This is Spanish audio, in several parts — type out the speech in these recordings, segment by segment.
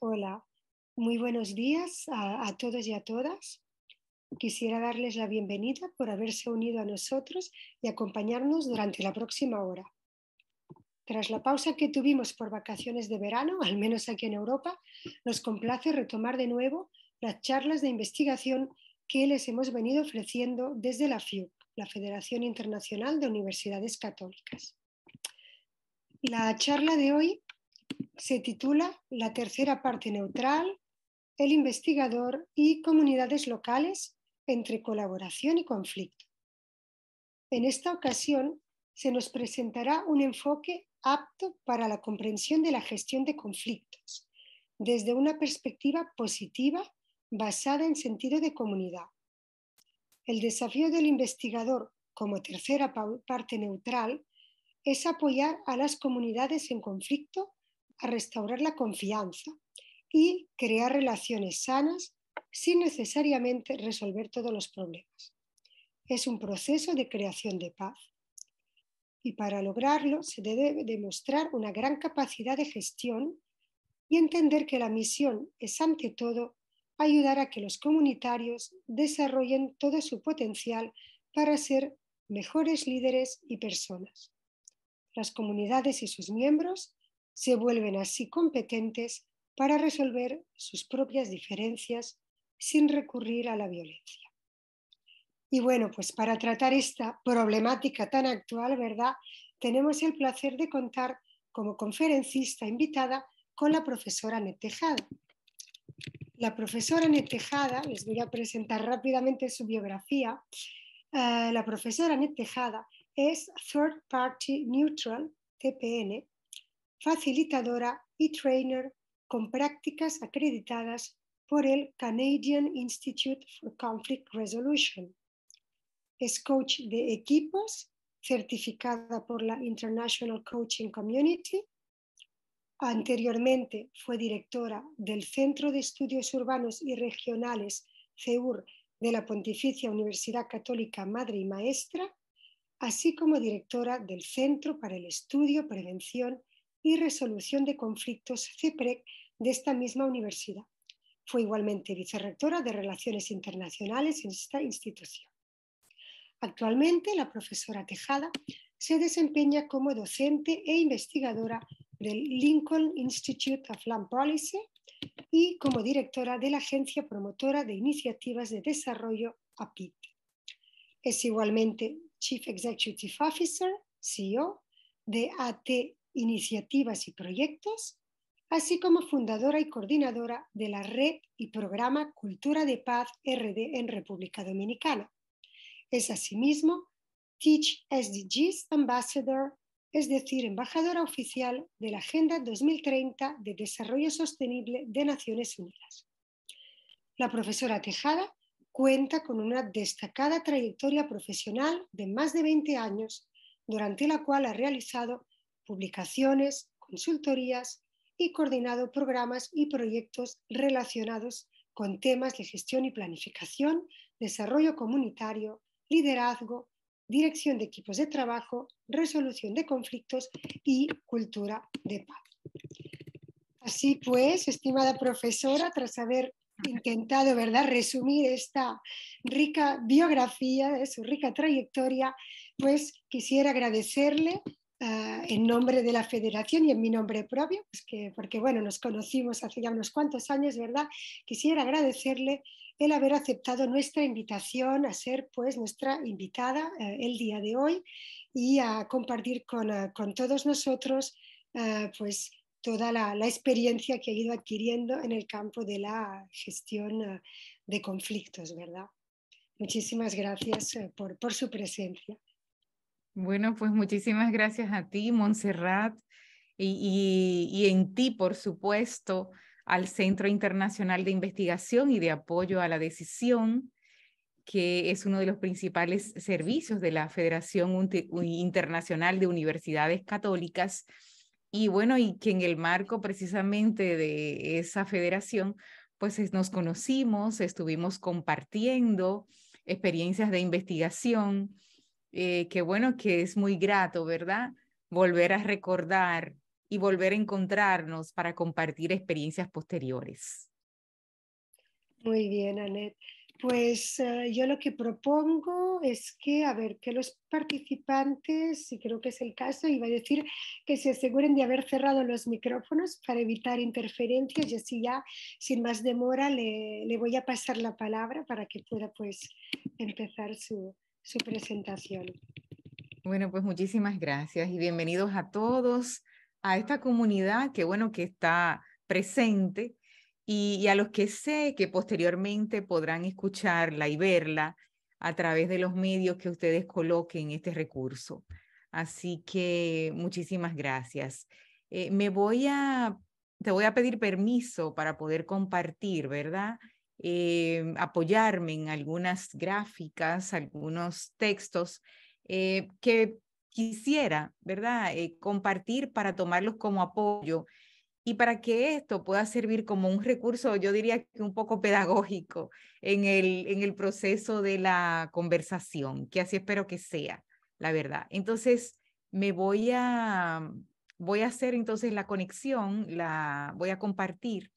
Hola, muy buenos días a, todos y a todas. Quisiera darles la bienvenida por haberse unido a nosotros y acompañarnos durante la próxima hora. Tras la pausa que tuvimos por vacaciones de verano, al menos aquí en Europa, nos complace retomar de nuevo las charlas de investigación que les hemos venido ofreciendo desde la FIUC, la Federación Internacional de Universidades Católicas. La charla de hoy se titula La tercera parte neutral, el investigador y comunidades locales entre colaboración y conflicto. En esta ocasión se nos presentará un enfoque apto para la comprensión de la gestión de conflictos desde una perspectiva positiva basada en sentido de comunidad. El desafío del investigador como tercera parte neutral es apoyar a las comunidades en conflicto a restaurar la confianza y crear relaciones sanas sin necesariamente resolver todos los problemas. Es un proceso de creación de paz y para lograrlo se debe demostrar una gran capacidad de gestión y entender que la misión es ante todo ayudar a que los comunitarios desarrollen todo su potencial para ser mejores líderes y personas. Las comunidades y sus miembros se vuelven así competentes para resolver sus propias diferencias sin recurrir a la violencia. Y bueno, pues para tratar esta problemática tan actual, ¿verdad? Tenemos el placer de contar como conferencista invitada con la profesora Netejada. Tejada. La profesora Netejada, Tejada, les voy a presentar rápidamente su biografía. Eh, la profesora Netejada Tejada es Third Party Neutral, TPN, facilitadora y trainer con prácticas acreditadas por el Canadian Institute for Conflict Resolution, es coach de equipos, certificada por la International Coaching Community. Anteriormente fue directora del Centro de Estudios Urbanos y Regionales, CEUR, de la Pontificia Universidad Católica Madre y Maestra, así como directora del Centro para el Estudio, Prevención y Resolución de Conflictos, CEPREC, de esta misma universidad. Fue igualmente vicerrectora de Relaciones Internacionales en esta institución. Actualmente, la profesora Tejada se desempeña como docente e investigadora del Lincoln Institute of Land Policy y como directora de la Agencia Promotora de Iniciativas de Desarrollo APIT. Es igualmente Chief Executive Officer, CEO, de AT Iniciativas y Proyectos, así como fundadora y coordinadora de la Red y Programa Cultura de Paz RD en República Dominicana es asimismo Teach SDGs Ambassador, es decir, embajadora oficial de la Agenda 2030 de Desarrollo Sostenible de Naciones Unidas. La profesora Tejada cuenta con una destacada trayectoria profesional de más de 20 años, durante la cual ha realizado publicaciones, consultorías y coordinado programas y proyectos relacionados con temas de gestión y planificación, desarrollo comunitario, liderazgo, dirección de equipos de trabajo, resolución de conflictos y cultura de paz. Así pues, estimada profesora, tras haber intentado, ¿verdad?, resumir esta rica biografía, de su rica trayectoria, pues quisiera agradecerle ah, en nombre de la federación y en mi nombre propio, pues que, porque bueno, nos conocimos hace ya unos cuantos años, ¿verdad? Quisiera agradecerle el haber aceptado nuestra invitación a ser pues nuestra invitada eh, el día de hoy y a compartir con, eh, todos nosotros eh, pues toda la, experiencia que ha ido adquiriendo en el campo de la gestión de conflictos, ¿verdad? Muchísimas gracias por, su presencia. Bueno, pues muchísimas gracias a ti, Montserrat, y en ti, por supuesto, al Centro Internacional de Investigación y de Apoyo a la Decisión, que es uno de los principales servicios de la Federación Internacional de Universidades Católicas. Y bueno, y que en el marco precisamente de esa federación, pues nos conocimos, estuvimos compartiendo experiencias de investigación, eh, que bueno, que es muy grato, ¿verdad? Volver a recordar y volver a encontrarnos para compartir experiencias posteriores. Muy bien, Anet. Pues eh, yo lo que propongo es que, a ver, que los participantes, si creo que es el caso, iba a decir que se aseguren de haber cerrado los micrófonos para evitar interferencias y así ya, sin más demora, le, le voy a pasar la palabra para que pueda pues empezar su, su presentación. Bueno, pues muchísimas gracias y bienvenidos a todos a esta comunidad, que bueno que está presente, y, a los que sé que posteriormente podrán escucharla y verla a través de los medios que ustedes coloquen este recurso. Así que muchísimas gracias. Eh, me voy a, te voy a pedir permiso para poder compartir, ¿verdad? Eh, apoyarme en algunas gráficas, algunos textos eh, que quisiera, ¿verdad?, eh, compartir para tomarlos como apoyo y para que esto pueda servir como un recurso, yo diría que un poco pedagógico en el, en el proceso de la conversación, que así espero que sea, la verdad. Entonces, me voy a, voy a hacer entonces la conexión, la voy a compartir,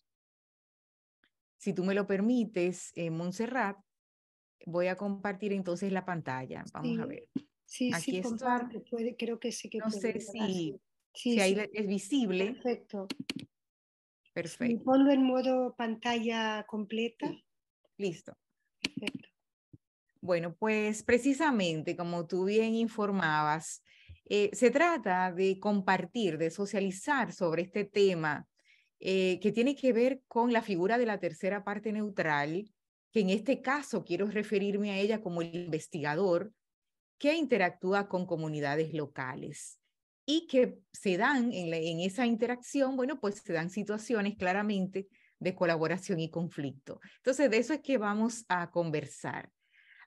si tú me lo permites, eh, Montserrat, voy a compartir entonces la pantalla. Vamos a ver. Sí, sí, creo que sí que No sé si, ahí es visible. Perfecto. Perfecto. pongo en modo pantalla completa. Listo. Perfecto. Bueno, pues precisamente como tú bien informabas, eh, se trata de compartir, de socializar sobre este tema eh, que tiene que ver con la figura de la tercera parte neutral, que en este caso quiero referirme a ella como el investigador, que interactúa con comunidades locales y que se dan en, esa interacción, bueno, pues se dan situaciones claramente de colaboración y conflicto. Entonces, de eso es que vamos a conversar.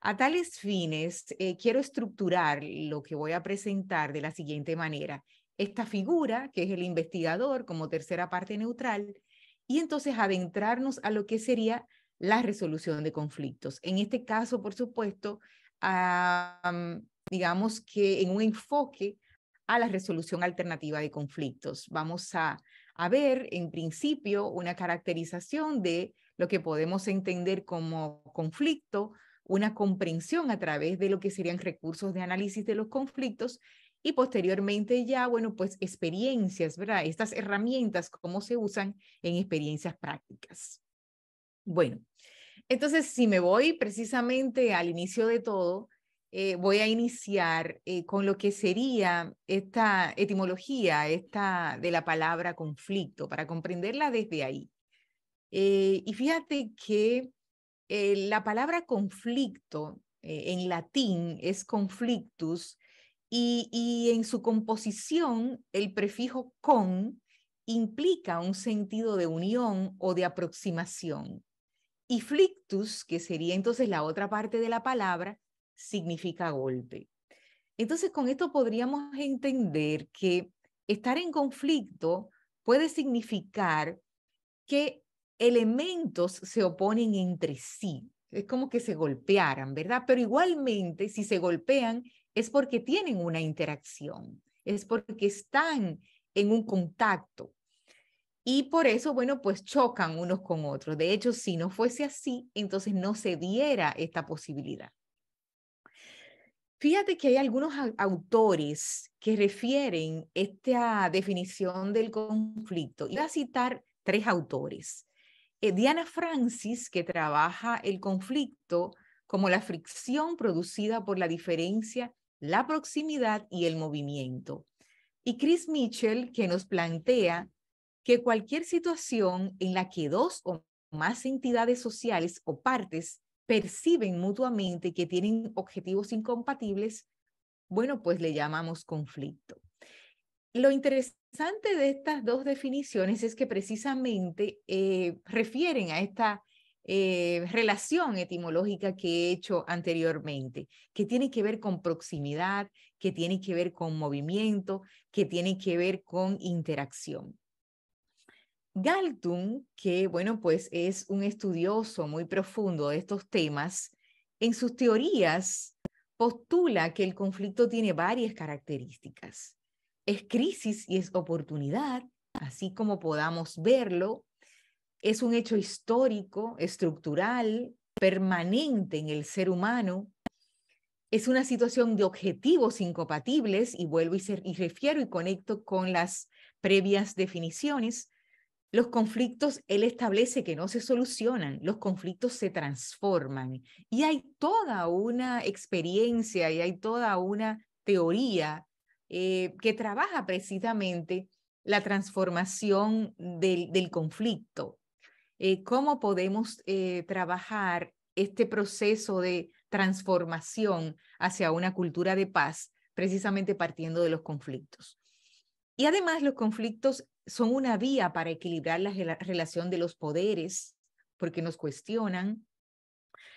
A tales fines, eh, quiero estructurar lo que voy a presentar de la siguiente manera. Esta figura, que es el investigador como tercera parte neutral, y entonces adentrarnos a lo que sería la resolución de conflictos. En este caso, por supuesto, digamos que en un enfoque a la resolución alternativa de conflictos. Vamos a, a ver, en principio, una caracterización de lo que podemos entender como conflicto, una comprensión a través de lo que serían recursos de análisis de los conflictos y posteriormente ya, bueno, pues experiencias, ¿verdad? Estas herramientas, cómo se usan en experiencias prácticas. Bueno, entonces, si me voy precisamente al inicio de todo, eh, voy a iniciar eh, con lo que sería esta etimología, esta de la palabra conflicto, para comprenderla desde ahí. Eh, y fíjate que la palabra conflicto en latín es conflictus y en su composición el prefijo con implica un sentido de unión o de aproximación. Y flictus, que sería entonces la otra parte de la palabra, significa golpe. Entonces, con esto podríamos entender que estar en conflicto puede significar que elementos se oponen entre sí. Es como que se golpearan, ¿verdad? Pero igualmente, si se golpean, es porque tienen una interacción, es porque están en un contacto. Y por eso, bueno, pues chocan unos con otros. De hecho, si no fuese así, entonces no se diera esta posibilidad. Fíjate que hay algunos autores que refieren esta definición del conflicto. Voy a citar tres autores. Eh, Diana Francis, que trabaja el conflicto como la fricción producida por la diferencia, la proximidad y el movimiento. Y Chris Mitchell, que nos plantea que cualquier situación en la que dos o más entidades sociales o partes perciben mutuamente que tienen objetivos incompatibles, bueno, pues le llamamos conflicto. Lo interesante de estas dos definiciones es que precisamente eh, refieren a esta eh, relación etimológica que he hecho anteriormente, que tiene que ver con proximidad, que tiene que ver con movimiento, que tiene que ver con interacción. Galtung, que bueno, pues es un estudioso muy profundo de estos temas, en sus teorías postula que el conflicto tiene varias características. Es crisis y es oportunidad, así como podamos verlo. Es un hecho histórico, estructural, permanente en el ser humano. Es una situación de objetivos incompatibles, y vuelvo y refiero y conecto con las previas definiciones los conflictos, él establece que no se solucionan, los conflictos se transforman y hay toda una experiencia y hay toda una teoría eh, que trabaja precisamente la transformación del, conflicto, eh, cómo podemos eh, trabajar este proceso de transformación hacia una cultura de paz, precisamente partiendo de los conflictos. Y además los conflictos son una vía para equilibrar la relación de los poderes, porque nos cuestionan,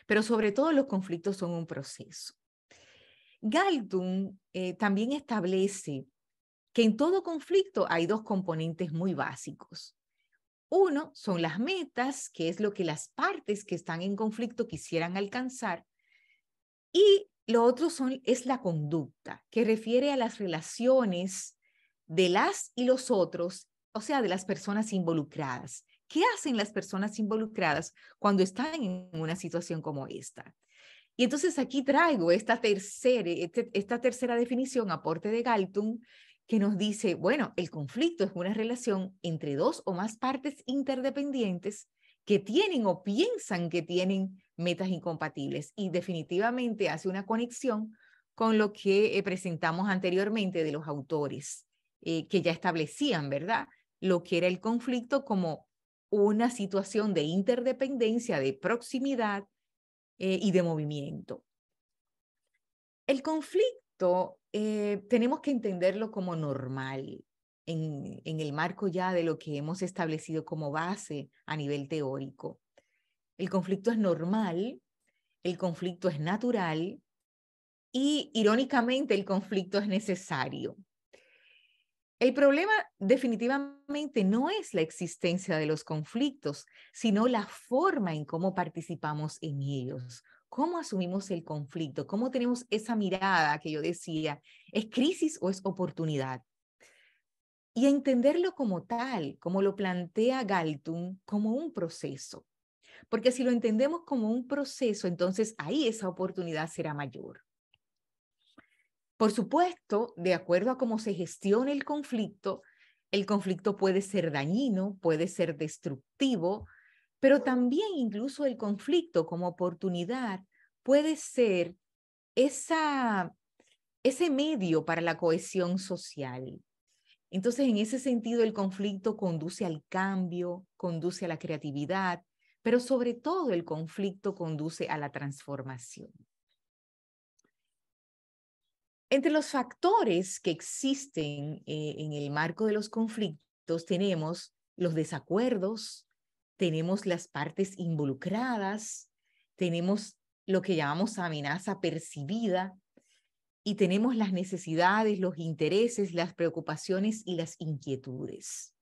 pero sobre todo los conflictos son un proceso. Galtung eh, también establece que en todo conflicto hay dos componentes muy básicos. Uno son las metas, que es lo que las partes que están en conflicto quisieran alcanzar, y lo otro son, es la conducta, que refiere a las relaciones de las y los otros o sea, de las personas involucradas. ¿Qué hacen las personas involucradas cuando están en una situación como esta? Y entonces aquí traigo esta tercera, este, esta tercera definición, aporte de Galtung, que nos dice, bueno, el conflicto es una relación entre dos o más partes interdependientes que tienen o piensan que tienen metas incompatibles y definitivamente hace una conexión con lo que eh, presentamos anteriormente de los autores eh, que ya establecían, ¿verdad? lo que era el conflicto como una situación de interdependencia, de proximidad eh, y de movimiento. El conflicto eh, tenemos que entenderlo como normal en el marco ya de lo que hemos establecido como base a nivel teórico. El conflicto es normal, el conflicto es natural y irónicamente el conflicto es necesario. El problema definitivamente no es la existencia de los conflictos, sino la forma en cómo participamos en ellos, cómo asumimos el conflicto, cómo tenemos esa mirada que yo decía, ¿es crisis o es oportunidad? Y entenderlo como tal, como lo plantea Galtung, como un proceso. Porque si lo entendemos como un proceso, entonces ahí esa oportunidad será mayor. Por supuesto, de acuerdo a cómo se gestiona el conflicto, el conflicto puede ser dañino, puede ser destructivo, pero también incluso el conflicto como oportunidad puede ser esa, ese medio para la cohesión social. Entonces, en ese sentido, el conflicto conduce al cambio, conduce a la creatividad, pero sobre todo el conflicto conduce a la transformación. Entre los factores que existen eh, en el marco de los conflictos tenemos los desacuerdos, tenemos las partes involucradas, tenemos lo que llamamos amenaza percibida y tenemos las necesidades, los intereses, las preocupaciones y las inquietudes.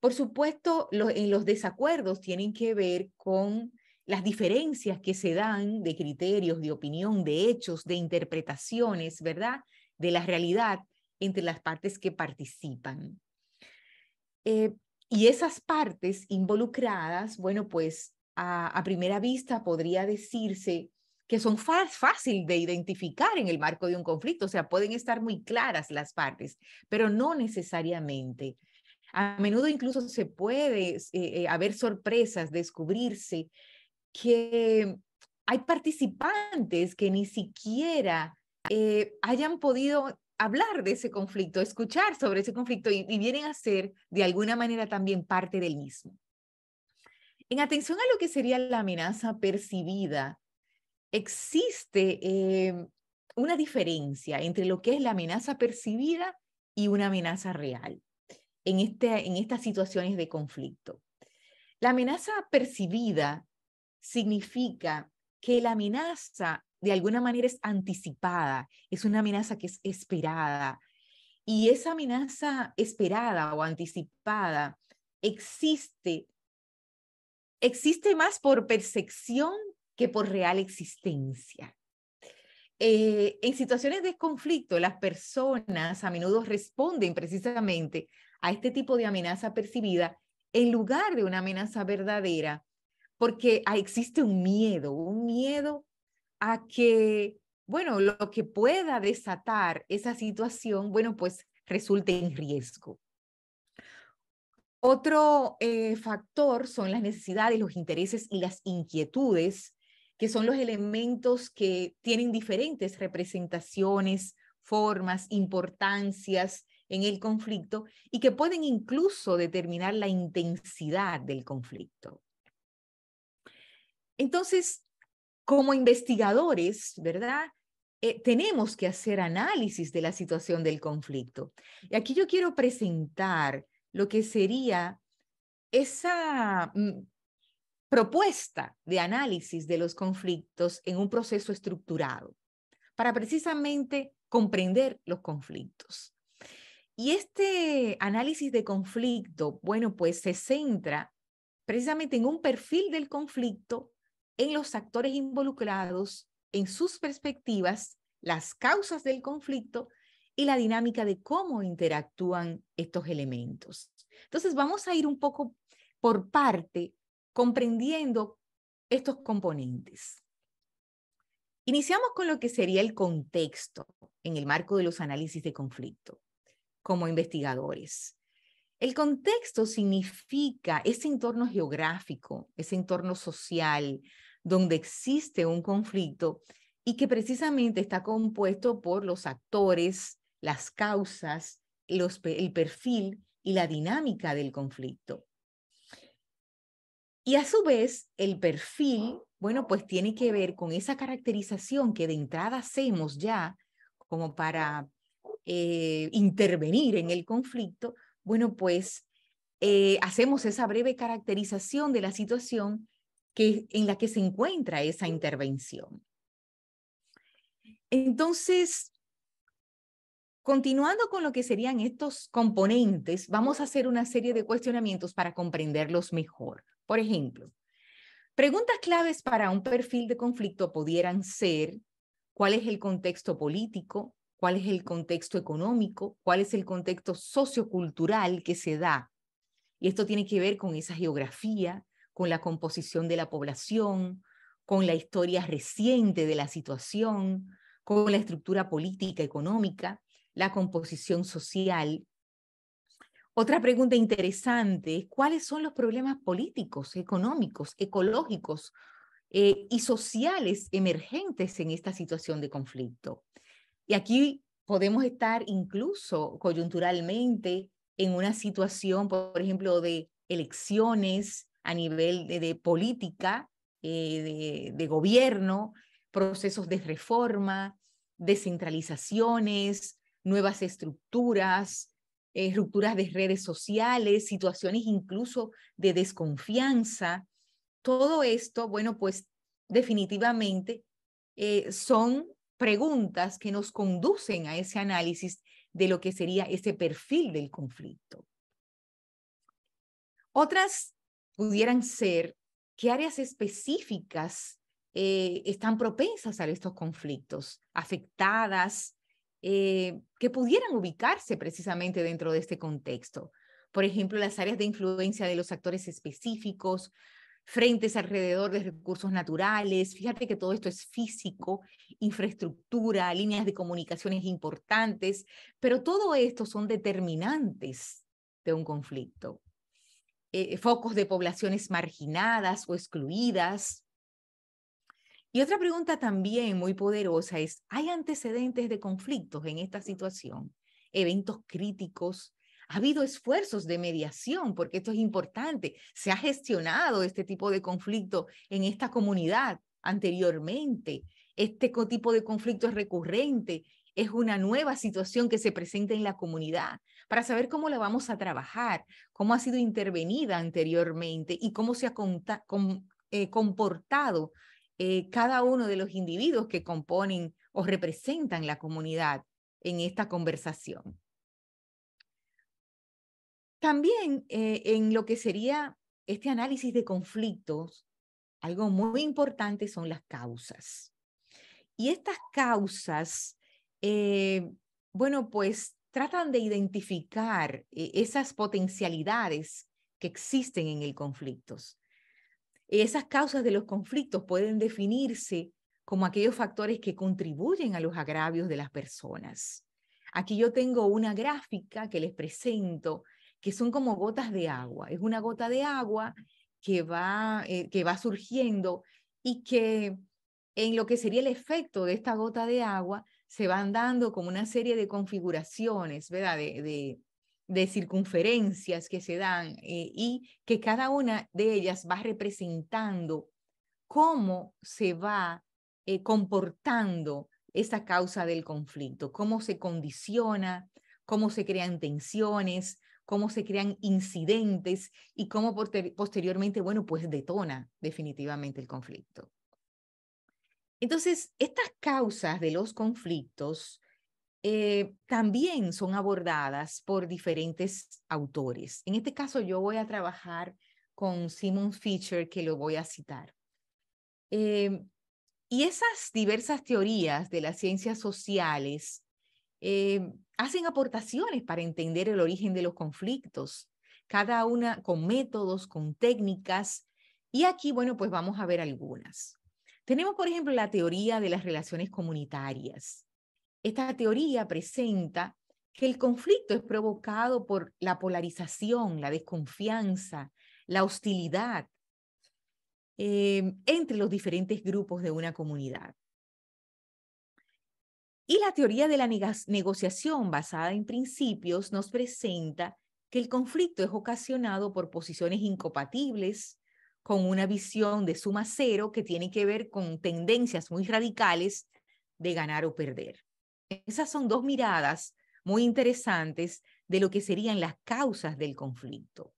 Por supuesto, en los desacuerdos tienen que ver con las diferencias que se dan de criterios, de opinión, de hechos, de interpretaciones, ¿verdad? De la realidad entre las partes que participan. Eh, y esas partes involucradas, bueno, pues a, primera vista podría decirse que son fácil de identificar en el marco de un conflicto, o sea, pueden estar muy claras las partes, pero no necesariamente. A menudo incluso se puede eh, eh, haber sorpresas, descubrirse que hay participantes que ni siquiera eh, hayan podido hablar de ese conflicto, escuchar sobre ese conflicto y, vienen a ser de alguna manera también parte del mismo. En atención a lo que sería la amenaza percibida, existe eh, una diferencia entre lo que es la amenaza percibida y una amenaza real en, este, en estas situaciones de conflicto. La amenaza percibida significa que la amenaza de alguna manera es anticipada, es una amenaza que es esperada. Y esa amenaza esperada o anticipada existe, existe más por percepción que por real existencia. Eh, en situaciones de conflicto, las personas a menudo responden precisamente a este tipo de amenaza percibida en lugar de una amenaza verdadera porque ah, existe un miedo, un miedo a que, bueno, lo que pueda desatar esa situación, bueno, pues resulte en riesgo. Otro eh, factor son las necesidades, los intereses y las inquietudes, que son los elementos que tienen diferentes representaciones, formas, importancias en el conflicto y que pueden incluso determinar la intensidad del conflicto. Entonces, como investigadores, ¿verdad? Eh, tenemos que hacer análisis de la situación del conflicto. Y aquí yo quiero presentar lo que sería esa mm, propuesta de análisis de los conflictos en un proceso estructurado para precisamente comprender los conflictos. Y este análisis de conflicto, bueno, pues se centra precisamente en un perfil del conflicto en los actores involucrados, en sus perspectivas, las causas del conflicto y la dinámica de cómo interactúan estos elementos. Entonces vamos a ir un poco por parte comprendiendo estos componentes. Iniciamos con lo que sería el contexto en el marco de los análisis de conflicto como investigadores. El contexto significa ese entorno geográfico, ese entorno social, donde existe un conflicto y que precisamente está compuesto por los actores, las causas, el perfil y la dinámica del conflicto. Y a su vez, el perfil, bueno, pues tiene que ver con esa caracterización que de entrada hacemos ya como para eh, intervenir en el conflicto, bueno, pues eh, hacemos esa breve caracterización de la situación en la que se encuentra esa intervención. Entonces, continuando con lo que serían estos componentes, vamos a hacer una serie de cuestionamientos para comprenderlos mejor. Por ejemplo, preguntas claves para un perfil de conflicto pudieran ser, ¿cuál es el contexto político? ¿Cuál es el contexto económico? ¿Cuál es el contexto sociocultural que se da? Y esto tiene que ver con esa geografía, con la composición de la población, con la historia reciente de la situación, con la estructura política, económica, la composición social. Otra pregunta interesante es cuáles son los problemas políticos, económicos, ecológicos eh, y sociales emergentes en esta situación de conflicto. Y aquí podemos estar incluso coyunturalmente en una situación, por ejemplo, de elecciones, a nivel de, política, eh, de, gobierno, procesos de reforma, descentralizaciones, nuevas estructuras, eh, rupturas estructuras de redes sociales, situaciones incluso de desconfianza. Todo esto, bueno, pues definitivamente eh, son preguntas que nos conducen a ese análisis de lo que sería ese perfil del conflicto. Otras pudieran ser qué áreas específicas eh, están propensas a estos conflictos, afectadas, eh, que pudieran ubicarse precisamente dentro de este contexto. Por ejemplo, las áreas de influencia de los actores específicos, frentes alrededor de recursos naturales, fíjate que todo esto es físico, infraestructura, líneas de comunicaciones importantes, pero todo esto son determinantes de un conflicto. Eh, eh, focos de poblaciones marginadas o excluidas. Y otra pregunta también muy poderosa es, ¿hay antecedentes de conflictos en esta situación? ¿Eventos críticos? ¿Ha habido esfuerzos de mediación? Porque esto es importante. ¿Se ha gestionado este tipo de conflicto en esta comunidad anteriormente? ¿Este tipo de conflicto es recurrente? ¿Es una nueva situación que se presenta en la comunidad? para saber cómo la vamos a trabajar, cómo ha sido intervenida anteriormente y cómo se ha eh, comportado eh, cada uno de los individuos que componen o representan la comunidad en esta conversación. También eh, en lo que sería este análisis de conflictos, algo muy importante son las causas. Y estas causas, bueno, pues tratan de identificar eh, esas potencialidades que existen en el conflicto. Esas causas de los conflictos pueden definirse como aquellos factores que contribuyen a los agravios de las personas. Aquí yo tengo una gráfica que les presento, que son como gotas de agua. Es una gota de agua que va eh, surgiendo y que en lo que sería el efecto de esta gota de agua se van dando como una serie de configuraciones, ¿verdad? De, circunferencias que se dan eh, y que cada una de ellas va representando cómo se va eh, comportando esa causa del conflicto, cómo se condiciona, cómo se crean tensiones, cómo se crean incidentes y cómo posteriormente, bueno, pues detona definitivamente el conflicto. Entonces, estas causas de los conflictos eh, también son abordadas por diferentes autores. En este caso, yo voy a trabajar con Simon Fisher que lo voy a citar. Eh, y esas diversas teorías de las ciencias sociales eh, hacen aportaciones para entender el origen de los conflictos, cada una con métodos, con técnicas. Y aquí, bueno, pues vamos a ver algunas. Tenemos, por ejemplo, la teoría de las relaciones comunitarias. Esta teoría presenta que el conflicto es provocado por la polarización, la desconfianza, la hostilidad eh, entre los diferentes grupos de una comunidad. Y la teoría de la negociación basada en principios nos presenta que el conflicto es ocasionado por posiciones incompatibles, con una visión de suma cero que tiene que ver con tendencias muy radicales de ganar o perder. Esas son dos miradas muy interesantes de lo que serían las causas del conflicto.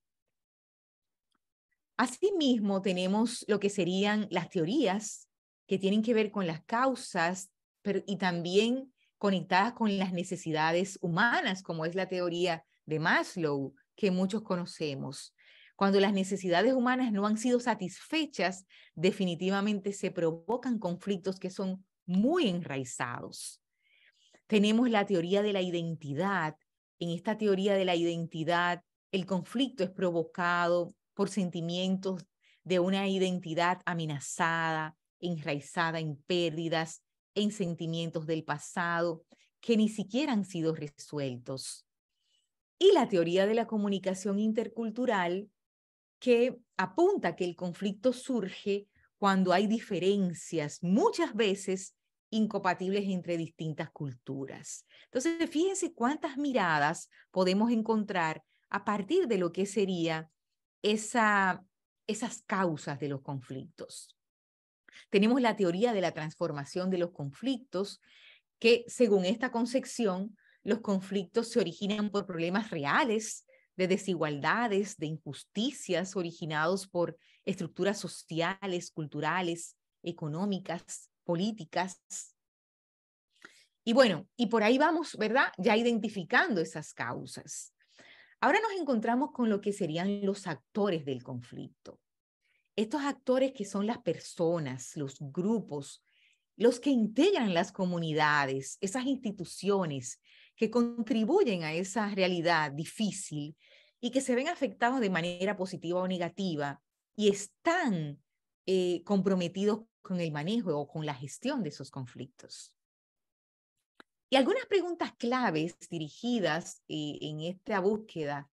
Asimismo, tenemos lo que serían las teorías que tienen que ver con las causas y también conectadas con las necesidades humanas, como es la teoría de Maslow, que muchos conocemos. Cuando las necesidades humanas no han sido satisfechas, definitivamente se provocan conflictos que son muy enraizados. Tenemos la teoría de la identidad. En esta teoría de la identidad, el conflicto es provocado por sentimientos de una identidad amenazada, enraizada en pérdidas, en sentimientos del pasado que ni siquiera han sido resueltos. Y la teoría de la comunicación intercultural que apunta que el conflicto surge cuando hay diferencias, muchas veces incompatibles entre distintas culturas. Entonces, fíjense cuántas miradas podemos encontrar a partir de lo que sería esa, esas causas de los conflictos. Tenemos la teoría de la transformación de los conflictos, que según esta concepción, los conflictos se originan por problemas reales de desigualdades, de injusticias originados por estructuras sociales, culturales, económicas, políticas. Y bueno, y por ahí vamos, ¿verdad? Ya identificando esas causas. Ahora nos encontramos con lo que serían los actores del conflicto. Estos actores que son las personas, los grupos, los que integran las comunidades, esas instituciones que contribuyen a esa realidad difícil y que se ven afectados de manera positiva o negativa y están eh, comprometidos con el manejo o con la gestión de esos conflictos. Y algunas preguntas claves dirigidas eh, en esta búsqueda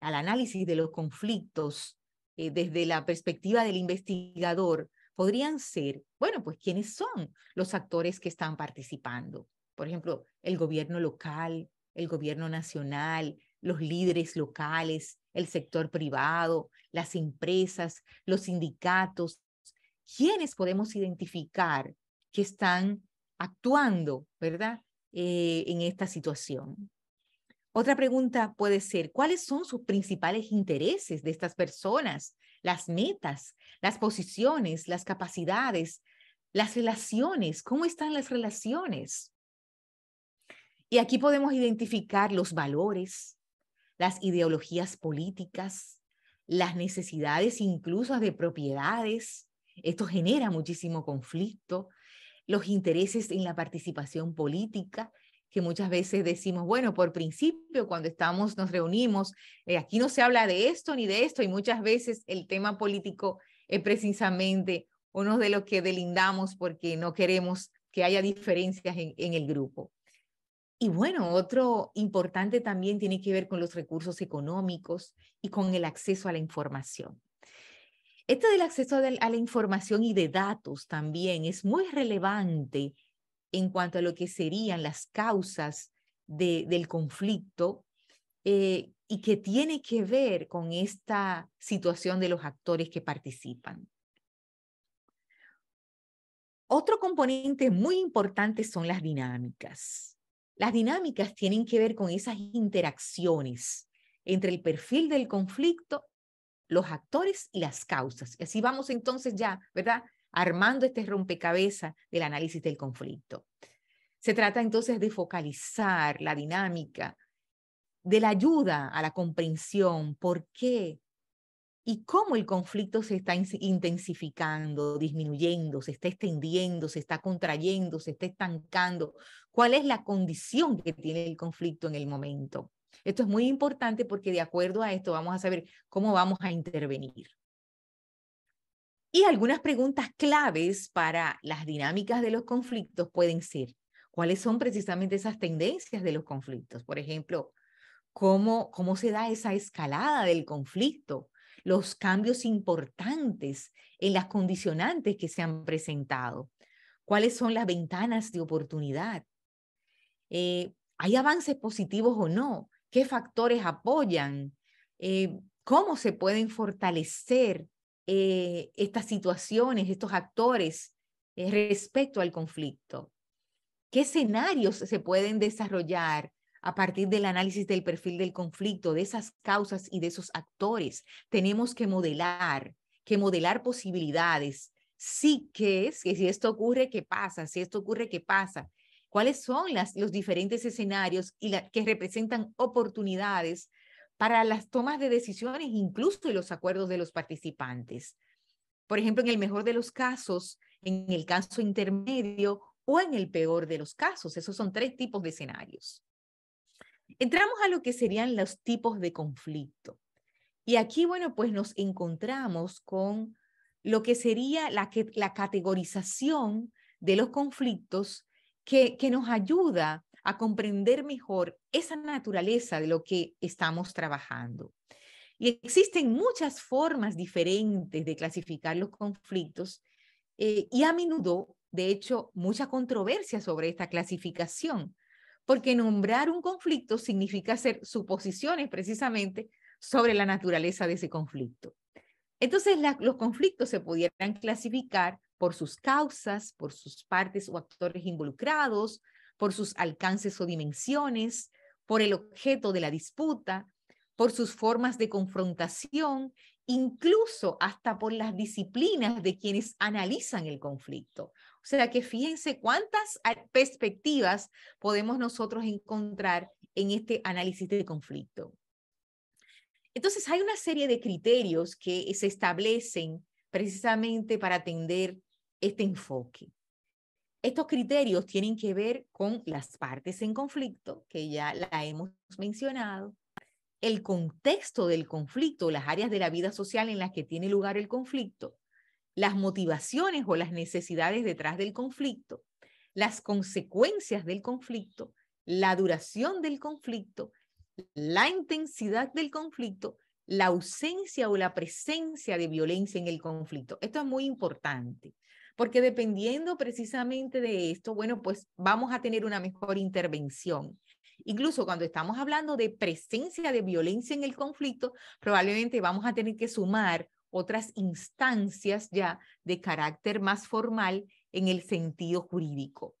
al análisis de los conflictos eh, desde la perspectiva del investigador podrían ser, bueno, pues quiénes son los actores que están participando. Por ejemplo, el gobierno local, el gobierno nacional, los líderes locales, el sector privado, las empresas, los sindicatos, quiénes podemos identificar que están actuando, ¿verdad? Eh, en esta situación. Otra pregunta puede ser, ¿cuáles son sus principales intereses de estas personas? Las metas, las posiciones, las capacidades, las relaciones, ¿cómo están las relaciones? Y aquí podemos identificar los valores, las ideologías políticas, las necesidades incluso de propiedades. Esto genera muchísimo conflicto, los intereses en la participación política, que muchas veces decimos, bueno, por principio cuando estamos, nos reunimos, eh, aquí no se habla de esto ni de esto, y muchas veces el tema político es precisamente uno de los que delindamos porque no queremos que haya diferencias en el grupo. Y bueno, otro importante también tiene que ver con los recursos económicos y con el acceso a la información. Esto del acceso a la información y de datos también es muy relevante en cuanto a lo que serían las causas del conflicto eh, y que tiene que ver con esta situación de los actores que participan. Otro componente muy importante son las dinámicas. Las dinámicas tienen que ver con esas interacciones entre el perfil del conflicto, los actores y las causas. Y así vamos entonces ya, ¿verdad? Armando este rompecabezas del análisis del conflicto. Se trata entonces de focalizar la dinámica, de la ayuda a la comprensión, por qué y cómo el conflicto se está intensificando, disminuyendo, se está extendiendo, se está contrayendo, se está estancando, cuál es la condición que tiene el conflicto en el momento. Esto es muy importante porque de acuerdo a esto vamos a saber cómo vamos a intervenir. Y algunas preguntas claves para las dinámicas de los conflictos pueden ser, ¿cuáles son precisamente esas tendencias de los conflictos? Por ejemplo, ¿cómo, cómo se da esa escalada del conflicto? los cambios importantes en las condicionantes que se han presentado, cuáles son las ventanas de oportunidad, eh, hay avances positivos o no, qué factores apoyan, eh, cómo se pueden fortalecer eh, estas situaciones, estos actores respecto al conflicto, qué escenarios se pueden desarrollar a partir del análisis del perfil del conflicto, de esas causas y de esos actores. Tenemos que modelar, que modelar posibilidades. Sí que es, que si esto ocurre, ¿qué pasa? Si esto ocurre, ¿qué pasa? ¿Cuáles son los diferentes escenarios y que representan oportunidades para las tomas de decisiones, incluso en los acuerdos de los participantes? Por ejemplo, en el mejor de los casos, en el caso intermedio o en el peor de los casos. Esos son tres tipos de escenarios. Entramos a lo que serían los tipos de conflicto. Y aquí, bueno, pues nos encontramos con lo que sería la, la categorización de los conflictos que, nos ayuda a comprender mejor esa naturaleza de lo que estamos trabajando. Y existen muchas formas diferentes de clasificar los conflictos eh, y a menudo, de hecho, mucha controversia sobre esta clasificación porque nombrar un conflicto significa hacer suposiciones precisamente sobre la naturaleza de ese conflicto. Entonces, los conflictos se pudieran clasificar por sus causas, por sus partes o actores involucrados, por sus alcances o dimensiones, por el objeto de la disputa, por sus formas de confrontación, incluso hasta por las disciplinas de quienes analizan el conflicto. O sea que fíjense cuántas ah, perspectivas podemos nosotros encontrar en este análisis de conflicto. Entonces hay una serie de criterios que se establecen precisamente para atender este enfoque. Estos criterios tienen que ver con las partes en conflicto, que ya la hemos mencionado, el contexto del conflicto, las áreas de la vida social en las que tiene lugar el conflicto, las motivaciones o las necesidades detrás del conflicto, las consecuencias del conflicto, la duración del conflicto, la intensidad del conflicto, la ausencia o la presencia de violencia en el conflicto. Esto es muy importante, porque dependiendo precisamente de esto, bueno, pues vamos a tener una mejor intervención. Incluso cuando estamos hablando de presencia de violencia en el conflicto, probablemente vamos a tener que sumar otras instancias ya de carácter más formal en el sentido jurídico.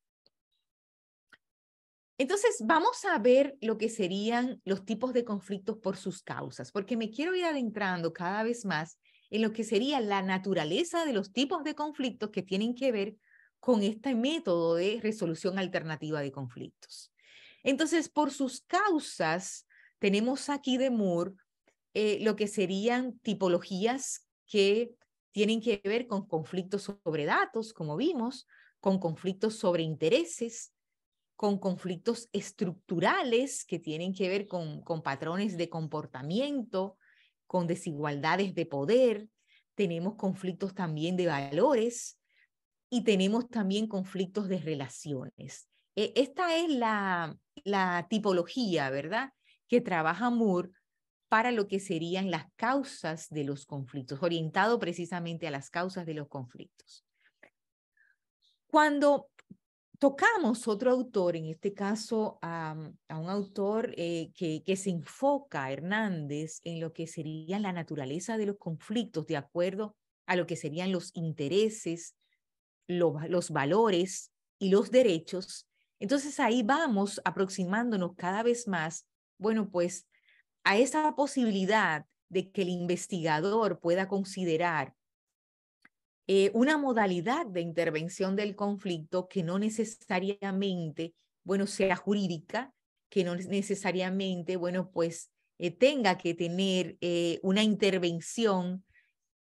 Entonces, vamos a ver lo que serían los tipos de conflictos por sus causas, porque me quiero ir adentrando cada vez más en lo que sería la naturaleza de los tipos de conflictos que tienen que ver con este método de resolución alternativa de conflictos. Entonces, por sus causas, tenemos aquí de Moore eh, lo que serían tipologías que tienen que ver con conflictos sobre datos, como vimos, con conflictos sobre intereses, con conflictos estructurales que tienen que ver con, patrones de comportamiento, con desigualdades de poder, tenemos conflictos también de valores y tenemos también conflictos de relaciones. E, esta es la, la tipología, ¿verdad? Que trabaja Moore para lo que serían las causas de los conflictos, orientado precisamente a las causas de los conflictos. Cuando tocamos otro autor, en este caso a, un autor eh, que, se enfoca, Hernández, en lo que sería la naturaleza de los conflictos de acuerdo a lo que serían los intereses, los valores y los derechos. Entonces ahí vamos aproximándonos cada vez más, bueno, pues a esa posibilidad de que el investigador pueda considerar eh, una modalidad de intervención del conflicto que no necesariamente, bueno, sea jurídica, que no necesariamente, bueno, pues eh, tenga que tener eh, una intervención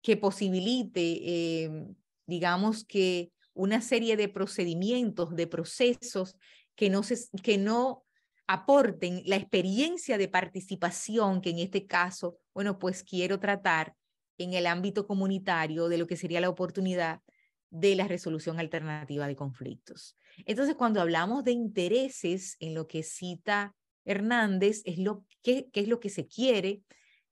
que posibilite, em, digamos que, una serie de procedimientos, de procesos que no, se, que no aporten la experiencia de participación que en este caso, bueno, pues quiero tratar en el ámbito comunitario de lo que sería la oportunidad de la resolución alternativa de conflictos. Entonces, cuando hablamos de intereses en lo que cita Hernández, es lo que, es lo que se quiere,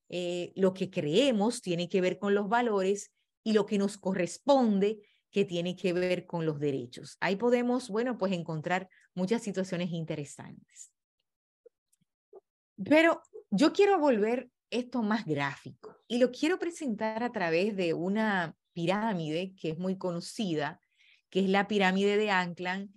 eh, lo que creemos tiene que ver con los valores y lo que nos corresponde que tiene que ver con los derechos. Ahí podemos, bueno, pues encontrar muchas situaciones interesantes. Pero yo quiero volver esto más gráfico y lo quiero presentar a través de una pirámide que es muy conocida, que es la pirámide de Anclan,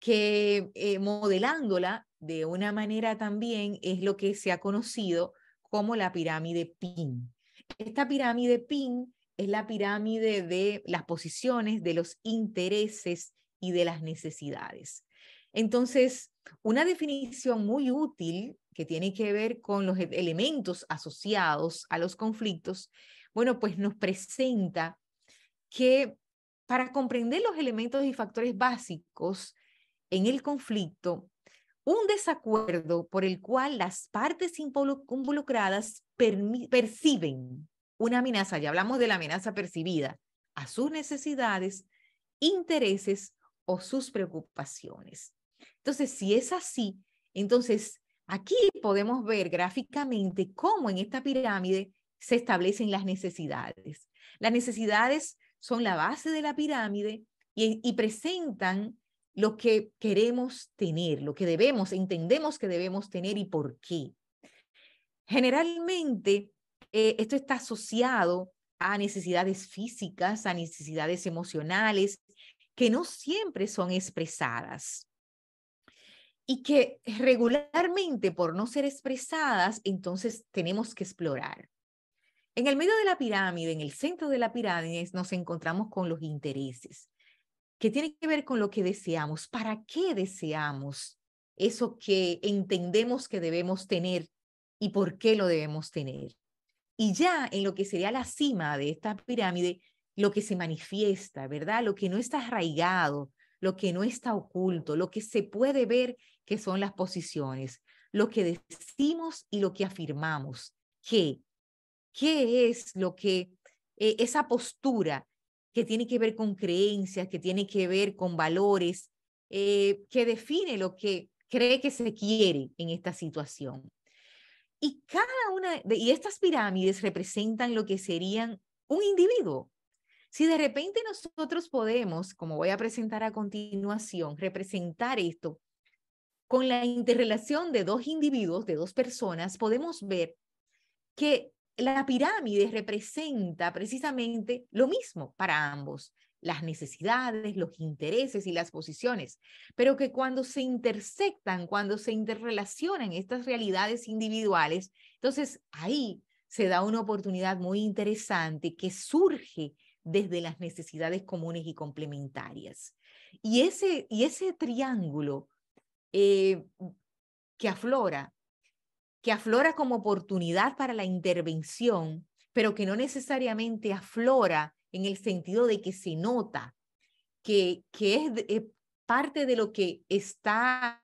que eh, modelándola de una manera también es lo que se ha conocido como la pirámide PIN. Esta pirámide PIN es la pirámide de las posiciones, de los intereses y de las necesidades. Entonces, una definición muy útil que tiene que ver con los e-, elementos asociados a los conflictos, bueno, pues nos presenta que para comprender los elementos y factores básicos en el conflicto, un desacuerdo por el cual las partes involucradas perciben una amenaza, ya hablamos de la amenaza percibida, a sus necesidades, intereses o sus preocupaciones. Entonces, si es así, entonces Aquí podemos ver gráficamente cómo en esta pirámide se establecen las necesidades. Las necesidades son la base de la pirámide y, presentan lo que queremos tener, lo que debemos, entendemos que debemos tener y por qué. Generalmente, eh, esto está asociado a necesidades físicas, a necesidades emocionales, que no siempre son expresadas y que regularmente por no ser expresadas, entonces tenemos que explorar. En el medio de la pirámide, en el centro de la pirámide, nos encontramos con los intereses, que tienen que ver con lo que deseamos, para qué deseamos eso que entendemos que debemos tener y por qué lo debemos tener. Y ya en lo que sería la cima de esta pirámide, lo que se manifiesta, ¿verdad? Lo que no está arraigado, lo que no está oculto, lo que se puede ver que son las posiciones, lo que decimos y lo que afirmamos. ¿Qué? ¿Qué es lo que, eh, esa postura que tiene que ver con creencias, que tiene que ver con valores, eh, que define lo que cree que se quiere en esta situación? Y cada una de y estas pirámides representan lo que serían un individuo. Si de repente nosotros podemos, como voy a presentar a continuación, representar esto con la interrelación de dos individuos, de dos personas, podemos ver que la pirámide representa precisamente lo mismo para ambos, las necesidades, los intereses y las posiciones, pero que cuando se intersectan, cuando se interrelacionan estas realidades individuales, entonces ahí se da una oportunidad muy interesante que surge desde las necesidades comunes y complementarias. Y ese, y ese triángulo eh, que aflora, que aflora como oportunidad para la intervención, pero que no necesariamente aflora en el sentido de que se nota, que, que es eh, parte de lo que está,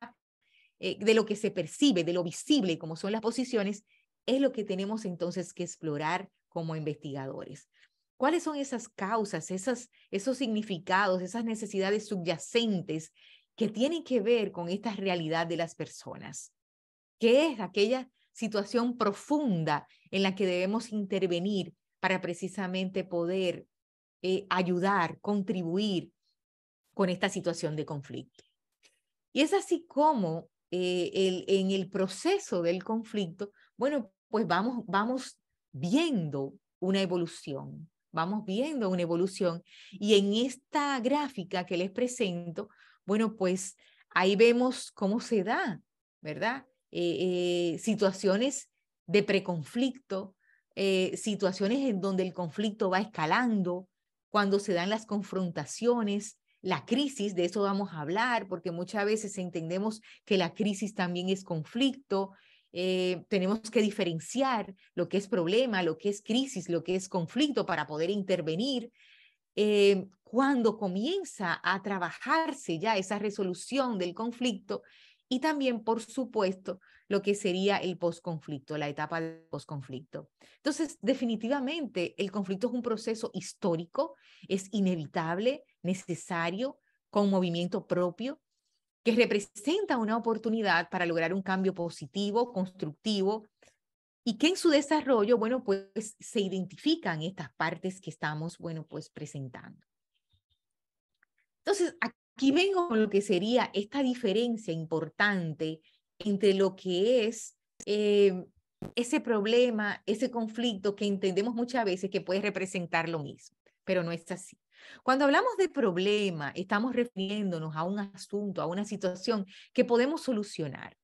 eh, de lo que se percibe, de lo visible, como son las posiciones, es lo que tenemos entonces que explorar como investigadores. ¿Cuáles son esas causas, esas, esos significados, esas necesidades subyacentes que tienen que ver con esta realidad de las personas, que es aquella situación profunda en la que debemos intervenir para precisamente poder eh, ayudar, contribuir con esta situación de conflicto. Y es así como eh, en el proceso del conflicto, bueno, pues vamos, vamos viendo una evolución, vamos viendo una evolución. Y en esta gráfica que les presento, bueno, pues ahí vemos cómo se da, ¿verdad? Eh, eh, situaciones de preconflicto, eh, situaciones en donde el conflicto va escalando, cuando se dan las confrontaciones, la crisis, de eso vamos a hablar, porque muchas veces entendemos que la crisis también es conflicto. tenemos que diferenciar lo que es problema, lo que es crisis, lo que es conflicto para poder intervenir. Eh, cuando comienza a trabajarse ya esa resolución del conflicto y también, por supuesto, lo que sería el posconflicto, la etapa del posconflicto. Entonces, definitivamente, el conflicto es un proceso histórico, es inevitable, necesario, con movimiento propio, que representa una oportunidad para lograr un cambio positivo, constructivo, y que en su desarrollo, bueno, pues se identifican estas partes que estamos, bueno, pues presentando. Entonces, aquí vengo con lo que sería esta diferencia importante entre lo que es eh, ese problema, ese conflicto que entendemos muchas veces que puede representar lo mismo, pero no es así. Cuando hablamos de problema, estamos refiriéndonos a un asunto, a una situación que podemos solucionar.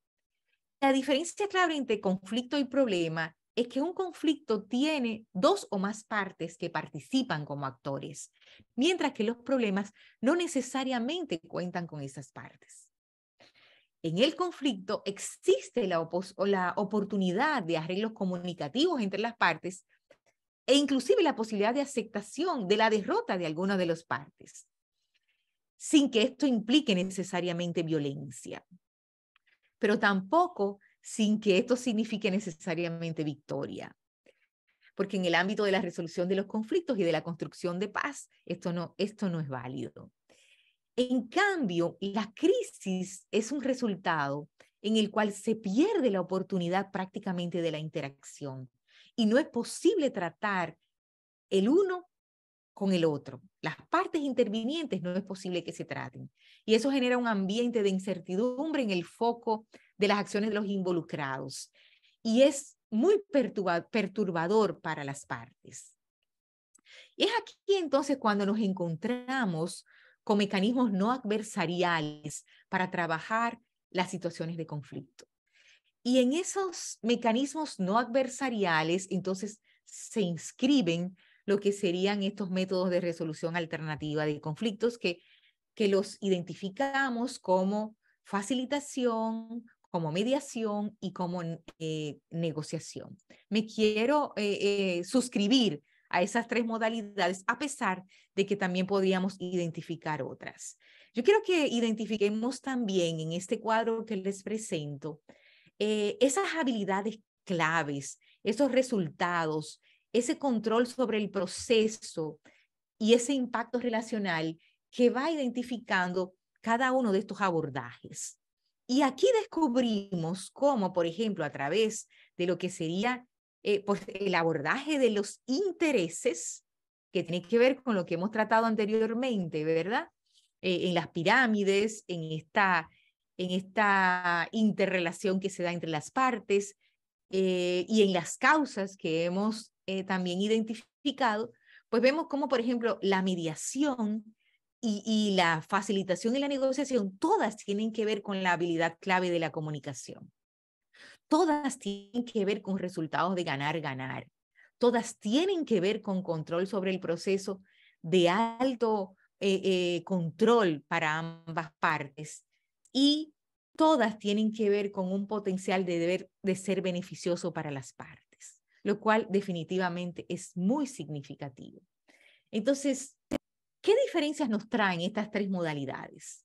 La diferencia clave entre conflicto y problema es que un conflicto tiene dos o más partes que participan como actores, mientras que los problemas no necesariamente cuentan con esas partes. En el conflicto existe la, oportunidad de arreglos comunicativos entre las partes e inclusive la posibilidad de aceptación de la derrota de alguna de las partes, sin que esto implique necesariamente violencia pero tampoco sin que esto signifique necesariamente victoria. Porque en el ámbito de la resolución de los conflictos y de la construcción de paz, esto no, esto no es válido. En cambio, la crisis es un resultado en el cual se pierde la oportunidad prácticamente de la interacción y no es posible tratar el uno con el otro. Las partes intervinientes no es posible que se traten. Y eso genera un ambiente de incertidumbre en el foco de las acciones de los involucrados. Y es muy perturbador para las partes. es aquí entonces cuando nos encontramos con mecanismos no adversariales para trabajar las situaciones de conflicto. Y en esos mecanismos no adversariales, entonces, se inscriben lo que serían estos métodos de resolución alternativa de conflictos que, que los identificamos como facilitación, como mediación y como eh, negociación. Me quiero eh, eh, suscribir a esas tres modalidades, a pesar de que también podríamos identificar otras. Yo quiero que identifiquemos también en este cuadro que les presento esas habilidades claves, esos resultados, ese control sobre el proceso y ese impacto relacional que va identificando cada uno de estos abordajes. Y aquí descubrimos cómo, por ejemplo, a través de lo que sería eh, pues, el abordaje de los intereses, que tiene que ver con lo que hemos tratado anteriormente, ¿verdad? Eh, en las pirámides, en esta, en esta interrelación que se da entre las partes eh, y en las causas que hemos eh, también identificado, pues vemos como, por ejemplo, la mediación y, la facilitación y la negociación, todas tienen que ver con la habilidad clave de la comunicación. Todas tienen que ver con resultados de ganar, ganar. Todas tienen que ver con control sobre el proceso de alto eh, eh, control para ambas partes. Y todas tienen que ver con un potencial de de ser beneficioso para las partes lo cual definitivamente es muy significativo. Entonces, ¿qué diferencias nos traen estas tres modalidades?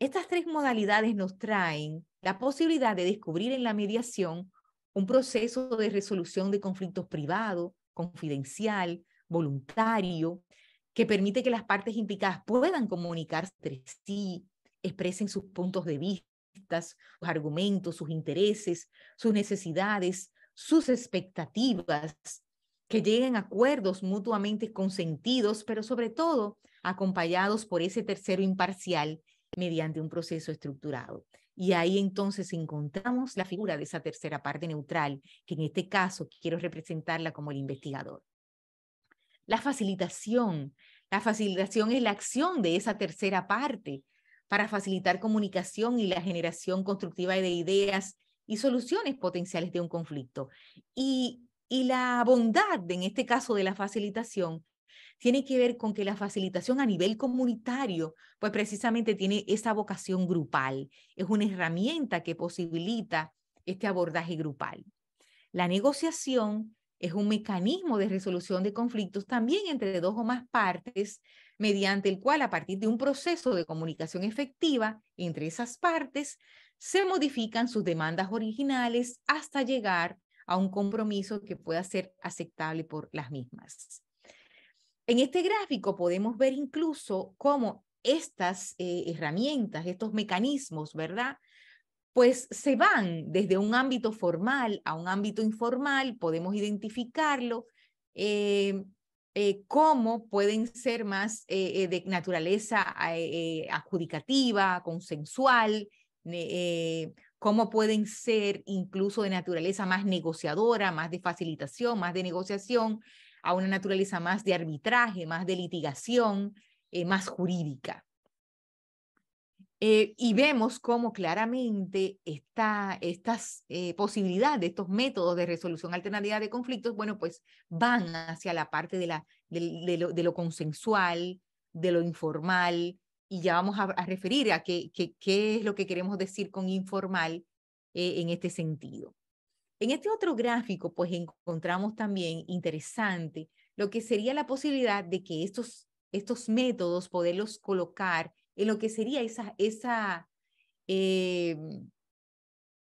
Estas tres modalidades nos traen la posibilidad de descubrir en la mediación un proceso de resolución de conflictos privado, confidencial, voluntario, que permite que las partes implicadas puedan comunicarse entre sí, expresen sus puntos de vista sus argumentos, sus intereses, sus necesidades, sus expectativas, que lleguen a acuerdos mutuamente consentidos, pero sobre todo acompañados por ese tercero imparcial mediante un proceso estructurado. Y ahí entonces encontramos la figura de esa tercera parte neutral, que en este caso quiero representarla como el investigador. La facilitación. La facilitación es la acción de esa tercera parte para facilitar comunicación y la generación constructiva de ideas y soluciones potenciales de un conflicto. Y, la bondad, en este caso, de la facilitación tiene que ver con que la facilitación a nivel comunitario, pues precisamente tiene esa vocación grupal, es una herramienta que posibilita este abordaje grupal. La negociación es un mecanismo de resolución de conflictos también entre dos o más partes, mediante el cual a partir de un proceso de comunicación efectiva entre esas partes se modifican sus demandas originales hasta llegar a un compromiso que pueda ser aceptable por las mismas. En este gráfico podemos ver incluso cómo estas eh, herramientas, estos mecanismos, ¿verdad? Pues se van desde un ámbito formal a un ámbito informal, podemos identificarlo, eh, eh, cómo pueden ser más de naturaleza adjudicativa, consensual, eh, cómo pueden ser incluso de naturaleza más negociadora, más de facilitación, más de negociación, a una naturaleza más de arbitraje, más de litigación, eh, más jurídica. Eh, y vemos cómo claramente está, estas posibilidades, estos métodos de resolución alternativa de conflictos, bueno, pues van hacia la parte de, la, lo, de lo, consensual, de lo informal, y ya vamos a, referir a qué, qué, es lo que queremos decir con informal eh, en este sentido. En este otro gráfico, pues encontramos también interesante lo que sería la posibilidad de que estos, estos métodos poderlos colocar en lo que sería esa, esa eh,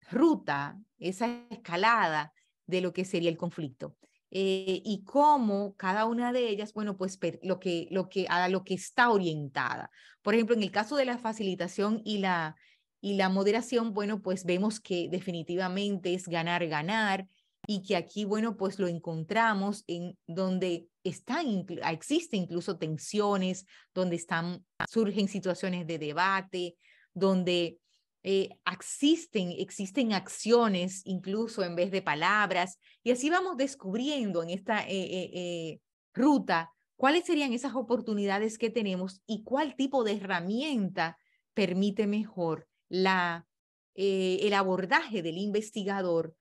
ruta, esa escalada de lo que sería el conflicto. Eh, y cómo cada una de ellas, bueno, pues lo que, lo que, a lo que está orientada. Por ejemplo, en el caso de la facilitación y la, y la moderación, bueno, pues vemos que definitivamente es ganar, ganar y que aquí, bueno, pues lo encontramos en donde están, existen incluso tensiones, donde están, surgen situaciones de debate, donde eh, existen, acciones incluso en vez de palabras, y así vamos descubriendo en esta eh, eh, ruta cuáles serían esas oportunidades que tenemos y cuál tipo de herramienta permite mejor el abordaje del investigador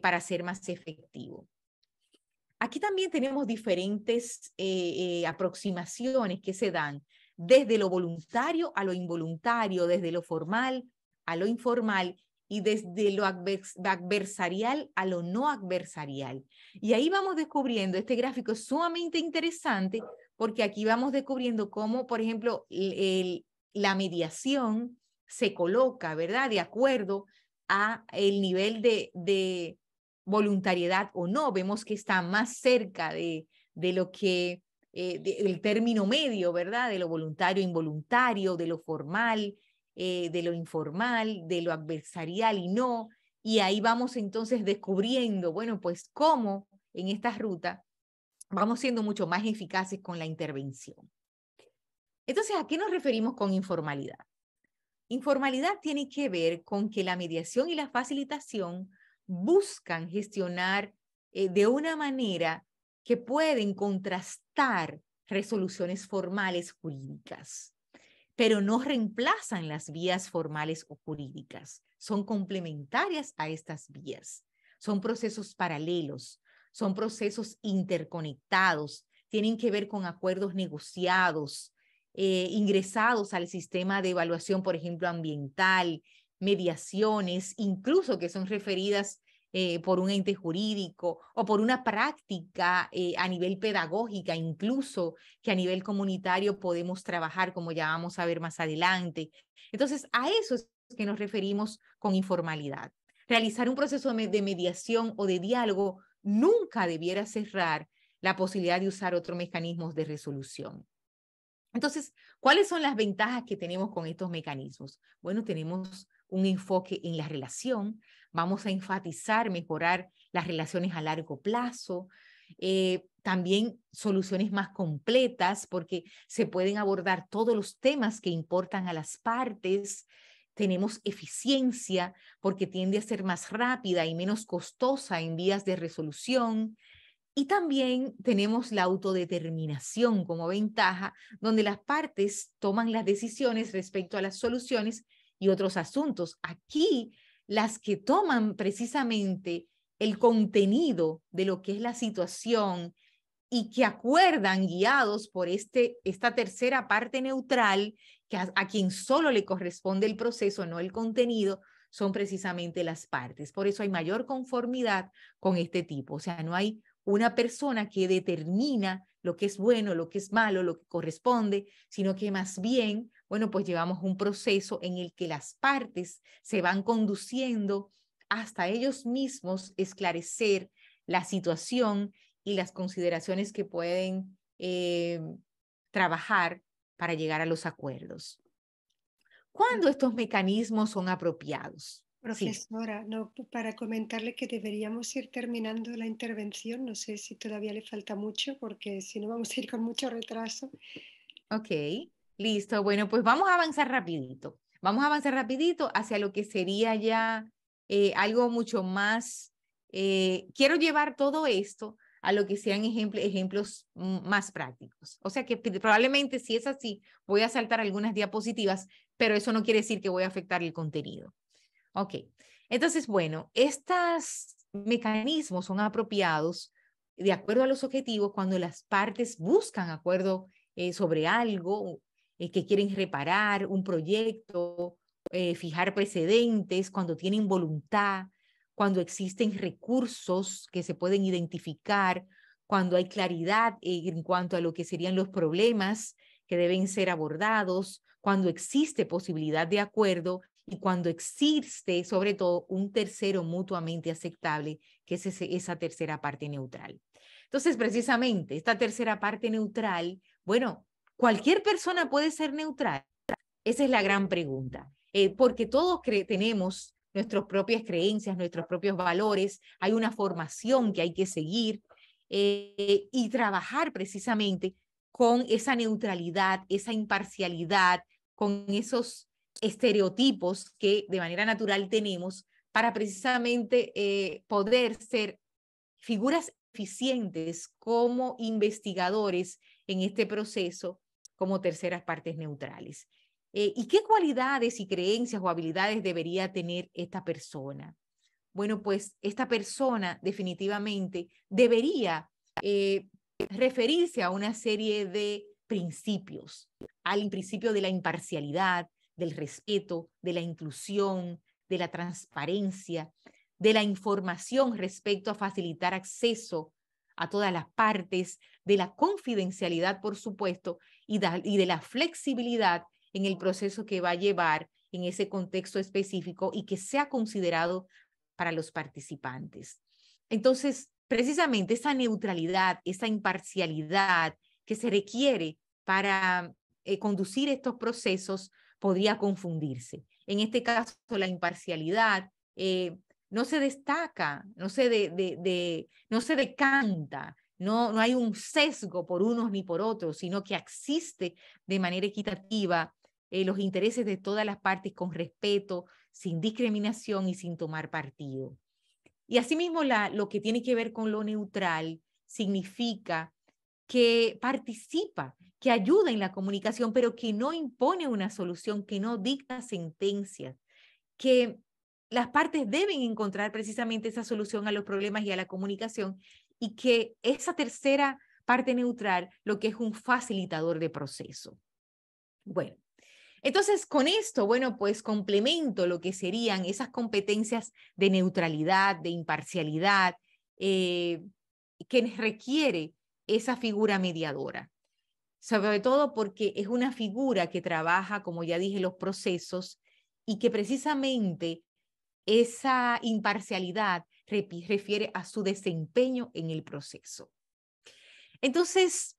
para ser más efectivo. Aquí también tenemos diferentes aproximaciones que se dan desde lo voluntario a lo involuntario, desde lo formal a lo informal y desde lo adversarial a lo no adversarial. Y ahí vamos descubriendo, este gráfico es sumamente interesante porque aquí vamos descubriendo cómo, por ejemplo, la mediación se coloca, ¿verdad? De acuerdo a el nivel de, voluntariedad o no. Vemos que está más cerca de, de lo que, eh, el término medio, ¿verdad? De lo voluntario, involuntario, de lo formal, eh, de lo informal, de lo adversarial y no. Y ahí vamos entonces descubriendo, bueno, pues cómo en esta ruta vamos siendo mucho más eficaces con la intervención. Entonces, ¿a qué nos referimos con informalidad? Informalidad tiene que ver con que la mediación y la facilitación buscan gestionar eh, de una manera que pueden contrastar resoluciones formales jurídicas pero no reemplazan las vías formales o jurídicas. Son complementarias a estas vías. Son procesos paralelos, son procesos interconectados, tienen que ver con acuerdos negociados, eh, ingresados al sistema de evaluación, por ejemplo, ambiental, mediaciones, incluso que son referidas eh, por un ente jurídico o por una práctica eh, a nivel pedagógica, incluso que a nivel comunitario podemos trabajar, como ya vamos a ver más adelante. Entonces, a eso es que nos referimos con informalidad. Realizar un proceso de mediación o de diálogo nunca debiera cerrar la posibilidad de usar otros mecanismos de resolución. Entonces, ¿cuáles son las ventajas que tenemos con estos mecanismos? Bueno, tenemos un enfoque en la relación, Vamos a enfatizar, mejorar las relaciones a largo plazo. Eh, también soluciones más completas porque se pueden abordar todos los temas que importan a las partes. Tenemos eficiencia porque tiende a ser más rápida y menos costosa en vías de resolución. Y también tenemos la autodeterminación como ventaja, donde las partes toman las decisiones respecto a las soluciones y otros asuntos. Aquí las que toman precisamente el contenido de lo que es la situación y que acuerdan guiados por este, esta tercera parte neutral, que a, quien solo le corresponde el proceso, no el contenido, son precisamente las partes. Por eso hay mayor conformidad con este tipo. O sea, no hay una persona que determina lo que es bueno, lo que es malo, lo que corresponde, sino que más bien bueno, pues llevamos un proceso en el que las partes se van conduciendo hasta ellos mismos esclarecer la situación y las consideraciones que pueden eh, trabajar para llegar a los acuerdos. ¿Cuándo estos mecanismos son apropiados? Profesora, no, para comentarle que deberíamos ir terminando la intervención, no sé si todavía le falta mucho, porque si no vamos a ir con mucho retraso. Ok. Listo, bueno, pues vamos a avanzar rapidito. Vamos a avanzar rapidito hacia lo que sería ya eh, algo mucho más... Eh, quiero llevar todo esto a lo que sean ejemplos mm, más prácticos. O sea que probablemente si es así, voy a saltar algunas diapositivas, pero eso no quiere decir que voy a afectar el contenido. Ok, entonces, bueno, estos mecanismos son apropiados de acuerdo a los objetivos cuando las partes buscan acuerdo eh, sobre algo, eh, que quieren reparar un proyecto, eh, fijar precedentes, cuando tienen voluntad, cuando existen recursos que se pueden identificar, cuando hay claridad eh, en cuanto a lo que serían los problemas que deben ser abordados, cuando existe posibilidad de acuerdo y cuando existe sobre todo un tercero mutuamente aceptable, que es esa tercera parte neutral. Entonces, precisamente, esta tercera parte neutral, bueno, ¿Cualquier persona puede ser neutral? Esa es la gran pregunta, eh, porque todos tenemos nuestras propias creencias, nuestros propios valores, hay una formación que hay que seguir eh, y trabajar precisamente con esa neutralidad, esa imparcialidad, con esos estereotipos que de manera natural tenemos para precisamente eh, poder ser figuras eficientes como investigadores en este proceso como terceras partes neutrales. Eh, ¿Y qué cualidades y creencias o habilidades debería tener esta persona? Bueno, pues esta persona definitivamente debería eh, referirse a una serie de principios, al principio de la imparcialidad, del respeto, de la inclusión, de la transparencia, de la información respecto a facilitar acceso a todas las partes, de la confidencialidad, por supuesto, y, de la flexibilidad en el proceso que va a llevar en ese contexto específico y que sea considerado para los participantes. Entonces, precisamente esa neutralidad, esa imparcialidad que se requiere para eh, conducir estos procesos podría confundirse. En este caso, la imparcialidad eh, no se destaca, no de, no se decanta no, hay un sesgo por unos ni por otros, sino que existe de manera equitativa eh, los intereses de todas las partes con respeto, sin discriminación y sin tomar partido. Y asimismo, lo que tiene que ver con lo neutral significa que participa, que ayuda en la comunicación, pero que no impone una solución, que no dicta sentencias, que las partes deben encontrar precisamente esa solución a los problemas y a la comunicación y que esa tercera parte neutral lo que es un facilitador de proceso. Bueno, entonces con esto, bueno, pues complemento lo que serían esas competencias de neutralidad, de imparcialidad, eh, que requiere esa figura mediadora. Sobre todo porque es una figura que trabaja, como ya dije, los procesos y que precisamente esa imparcialidad refiere a su desempeño en el proceso. Entonces,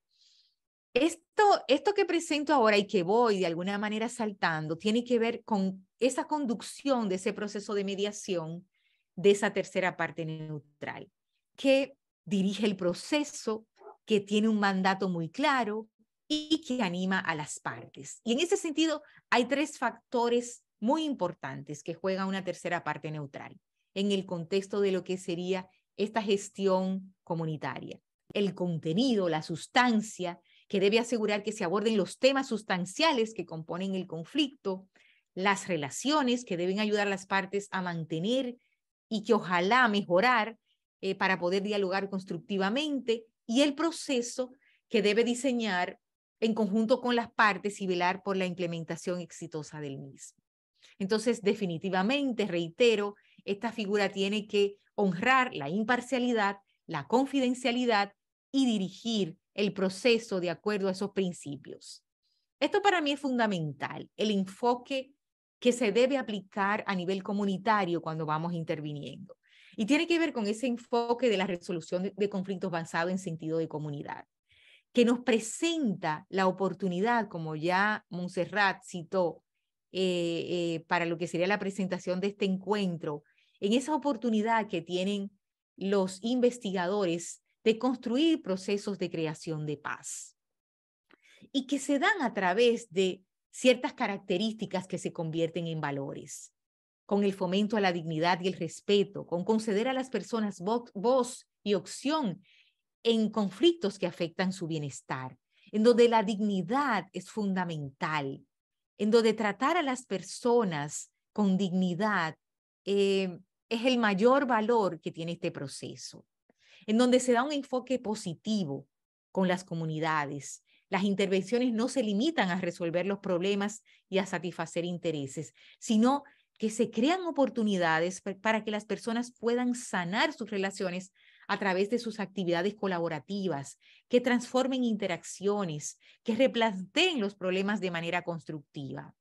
esto, esto que presento ahora y que voy de alguna manera saltando tiene que ver con esa conducción de ese proceso de mediación de esa tercera parte neutral, que dirige el proceso, que tiene un mandato muy claro y que anima a las partes. Y en ese sentido, hay tres factores muy importantes que juega una tercera parte neutral en el contexto de lo que sería esta gestión comunitaria. El contenido, la sustancia, que debe asegurar que se aborden los temas sustanciales que componen el conflicto, las relaciones que deben ayudar las partes a mantener y que ojalá mejorar eh, para poder dialogar constructivamente, y el proceso que debe diseñar en conjunto con las partes y velar por la implementación exitosa del mismo. Entonces, definitivamente, reitero, esta figura tiene que honrar la imparcialidad, la confidencialidad y dirigir el proceso de acuerdo a esos principios. Esto para mí es fundamental, el enfoque que se debe aplicar a nivel comunitario cuando vamos interviniendo. Y tiene que ver con ese enfoque de la resolución de conflictos basado en sentido de comunidad, que nos presenta la oportunidad, como ya Monserrat citó, eh, eh, para lo que sería la presentación de este encuentro, en esa oportunidad que tienen los investigadores de construir procesos de creación de paz y que se dan a través de ciertas características que se convierten en valores, con el fomento a la dignidad y el respeto, con conceder a las personas voz y opción en conflictos que afectan su bienestar, en donde la dignidad es fundamental, en donde tratar a las personas con dignidad eh, es el mayor valor que tiene este proceso, en donde se da un enfoque positivo con las comunidades. Las intervenciones no se limitan a resolver los problemas y a satisfacer intereses, sino que se crean oportunidades para que las personas puedan sanar sus relaciones a través de sus actividades colaborativas, que transformen interacciones, que replanteen los problemas de manera constructiva.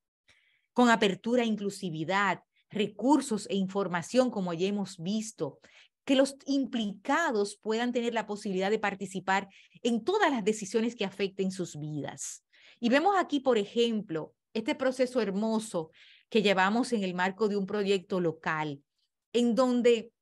Con apertura e inclusividad, recursos e información, como ya hemos visto, que los implicados puedan tener la posibilidad de participar en todas las decisiones que afecten sus vidas. Y vemos aquí, por ejemplo, este proceso hermoso que llevamos en el marco de un proyecto local, en donde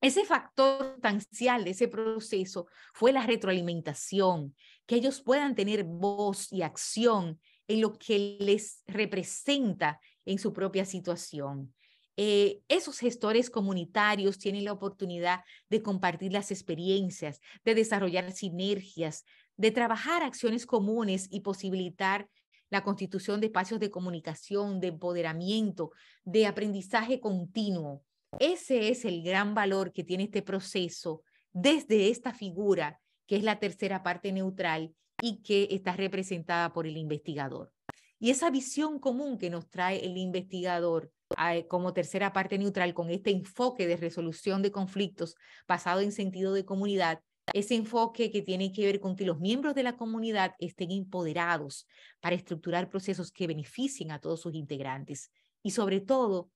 ese factor tancial de ese proceso fue la retroalimentación, que ellos puedan tener voz y acción en lo que les representa en su propia situación. Eh, esos gestores comunitarios tienen la oportunidad de compartir las experiencias, de desarrollar sinergias, de trabajar acciones comunes y posibilitar la constitución de espacios de comunicación, de empoderamiento, de aprendizaje continuo. Ese es el gran valor que tiene este proceso desde esta figura, que es la tercera parte neutral y que está representada por el investigador y esa visión común que nos trae el investigador ah, eh, como tercera parte neutral con este enfoque de resolución de conflictos basado en sentido de comunidad, ese enfoque que tiene que ver con que los miembros de la comunidad estén empoderados para estructurar procesos que beneficien a todos sus integrantes y sobre todo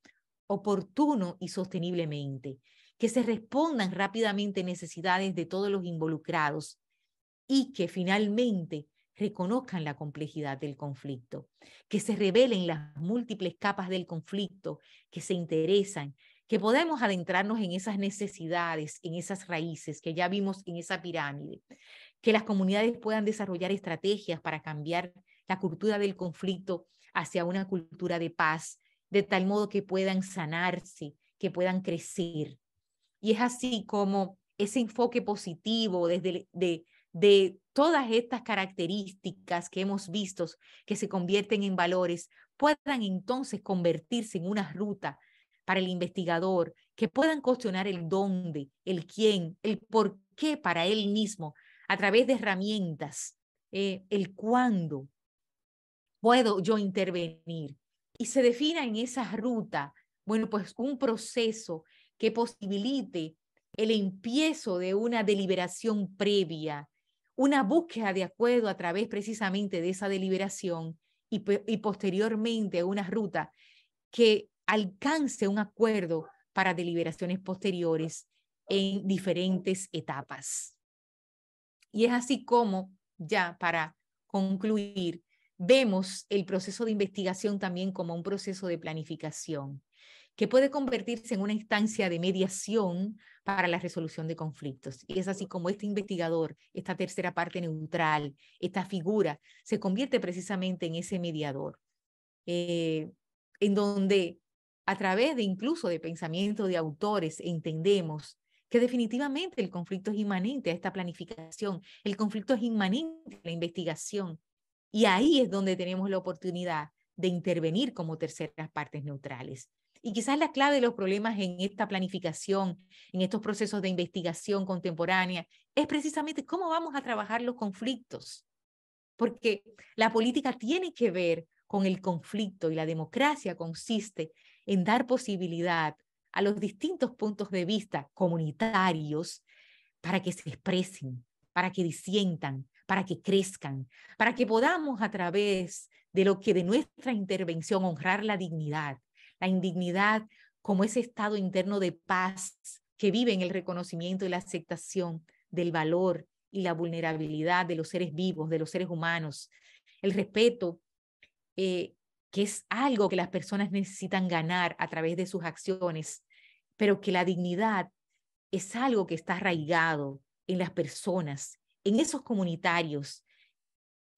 oportuno y sosteniblemente, que se respondan rápidamente necesidades de todos los involucrados y que finalmente reconozcan la complejidad del conflicto, que se revelen las múltiples capas del conflicto, que se interesan, que podemos adentrarnos en esas necesidades, en esas raíces que ya vimos en esa pirámide, que las comunidades puedan desarrollar estrategias para cambiar la cultura del conflicto hacia una cultura de paz, de tal modo que puedan sanarse, que puedan crecer. Y es así como ese enfoque positivo desde, de, de todas estas características que hemos visto que se convierten en valores puedan entonces convertirse en una ruta para el investigador, que puedan cuestionar el dónde, el quién, el por qué para él mismo, a través de herramientas, eh, el cuándo puedo yo intervenir. Y se defina en esa ruta, bueno, pues un proceso que posibilite el empiezo de una deliberación previa, una búsqueda de acuerdo a través precisamente de esa deliberación y, posteriormente una ruta que alcance un acuerdo para deliberaciones posteriores en diferentes etapas. Y es así como, ya para concluir, vemos el proceso de investigación también como un proceso de planificación que puede convertirse en una instancia de mediación para la resolución de conflictos. Y es así como este investigador, esta tercera parte neutral, esta figura, se convierte precisamente en ese mediador, eh, en donde a través de incluso de pensamiento de autores entendemos que definitivamente el conflicto es inmanente a esta planificación, el conflicto es inmanente a la investigación. Y ahí es donde tenemos la oportunidad de intervenir como terceras partes neutrales. Y quizás la clave de los problemas en esta planificación, en estos procesos de investigación contemporánea, es precisamente cómo vamos a trabajar los conflictos. Porque la política tiene que ver con el conflicto y la democracia consiste en dar posibilidad a los distintos puntos de vista comunitarios para que se expresen, para que disientan, para que crezcan, para que podamos a través de lo que de nuestra intervención honrar la dignidad, la indignidad como ese estado interno de paz que vive en el reconocimiento y la aceptación del valor y la vulnerabilidad de los seres vivos, de los seres humanos, el respeto, eh, que es algo que las personas necesitan ganar a través de sus acciones, pero que la dignidad es algo que está arraigado en las personas, en esos comunitarios,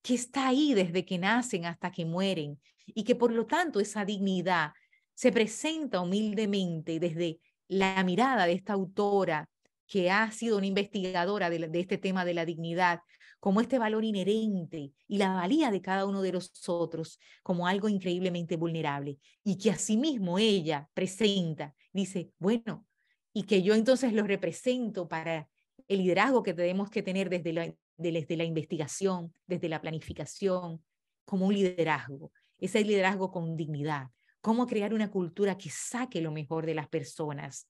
que está ahí desde que nacen hasta que mueren y que por lo tanto esa dignidad se presenta humildemente desde la mirada de esta autora que ha sido una investigadora de, este tema de la dignidad, como este valor inherente y la valía de cada uno de nosotros como algo increíblemente vulnerable y que asimismo ella presenta, dice, bueno, y que yo entonces lo represento para el liderazgo que tenemos que tener desde la, desde la investigación, desde la planificación, como un liderazgo, ese liderazgo con dignidad, cómo crear una cultura que saque lo mejor de las personas.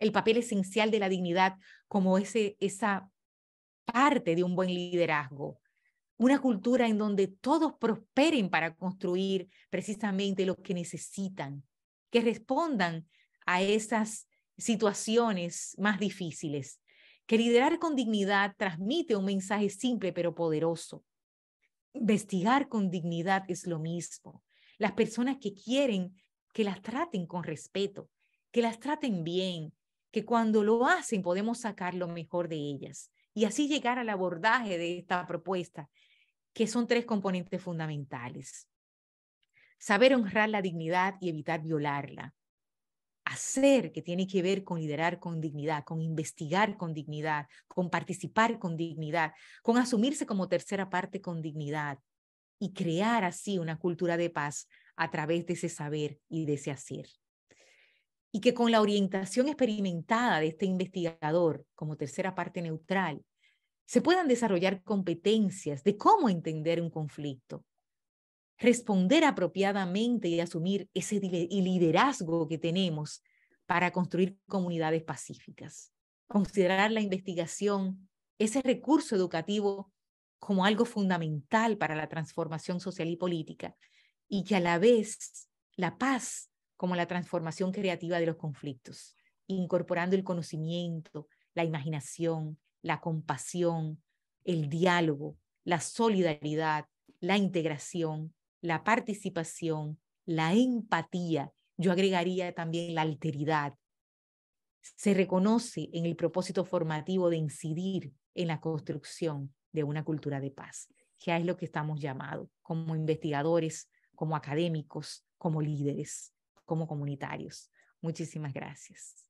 El papel esencial de la dignidad como esa parte de un buen liderazgo. Una cultura en donde todos prosperen para construir precisamente lo que necesitan, que respondan a esas situaciones más difíciles. Que liderar con dignidad transmite un mensaje simple pero poderoso. Investigar con dignidad es lo mismo las personas que quieren que las traten con respeto, que las traten bien, que cuando lo hacen podemos sacar lo mejor de ellas y así llegar al abordaje de esta propuesta, que son tres componentes fundamentales. Saber honrar la dignidad y evitar violarla. Hacer, que tiene que ver con liderar con dignidad, con investigar con dignidad, con participar con dignidad, con asumirse como tercera parte con dignidad, y crear así una cultura de paz a través de ese saber y de ese hacer. Y que con la orientación experimentada de este investigador como tercera parte neutral, se puedan desarrollar competencias de cómo entender un conflicto, responder apropiadamente y asumir ese liderazgo que tenemos para construir comunidades pacíficas. Considerar la investigación, ese recurso educativo como algo fundamental para la transformación social y política, y que a la vez la paz como la transformación creativa de los conflictos, incorporando el conocimiento, la imaginación, la compasión, el diálogo, la solidaridad, la integración, la participación, la empatía, yo agregaría también la alteridad. Se reconoce en el propósito formativo de incidir en la construcción de una cultura de paz. que es lo que estamos llamados como investigadores, como académicos, como líderes, como comunitarios. Muchísimas gracias.